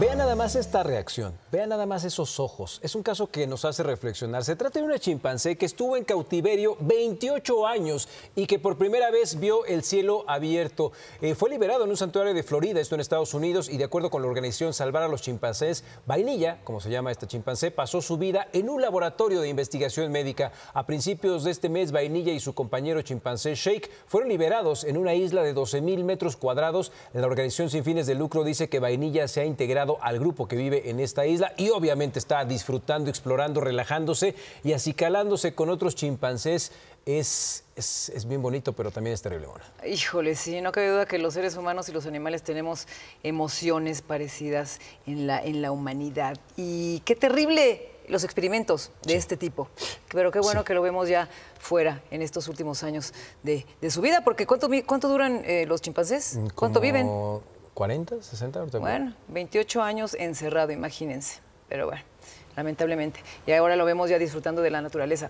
Vean nada más esta reacción, vean nada más esos ojos. Es un caso que nos hace reflexionar. Se trata de una chimpancé que estuvo en cautiverio 28 años y que por primera vez vio el cielo abierto. Eh, fue liberado en un santuario de Florida, esto en Estados Unidos, y de acuerdo con la organización Salvar a los Chimpancés, Vainilla, como se llama esta chimpancé, pasó su vida en un laboratorio de investigación médica. A principios de este mes, Vainilla y su compañero chimpancé Shake fueron liberados en una isla de 12 mil metros cuadrados. La organización sin fines de lucro dice que Vainilla se ha integrado al grupo que vive en esta isla y obviamente está disfrutando, explorando, relajándose y acicalándose con otros chimpancés es, es, bien bonito, pero también es terrible. Híjole, sí, no cabe duda que los seres humanos y los animales tenemos emociones parecidas en la, en la humanidad. Y qué terrible los experimentos de este tipo. Pero qué bueno que lo vemos ya fuera en estos últimos años de, su vida, porque ¿cuánto, cuánto duran eh, los chimpancés? Mm, ¿Cuánto viven? 40, 60. Bueno, 28 años encerrado, imagínense. Pero bueno, lamentablemente. Y ahora lo vemos ya disfrutando de la naturaleza.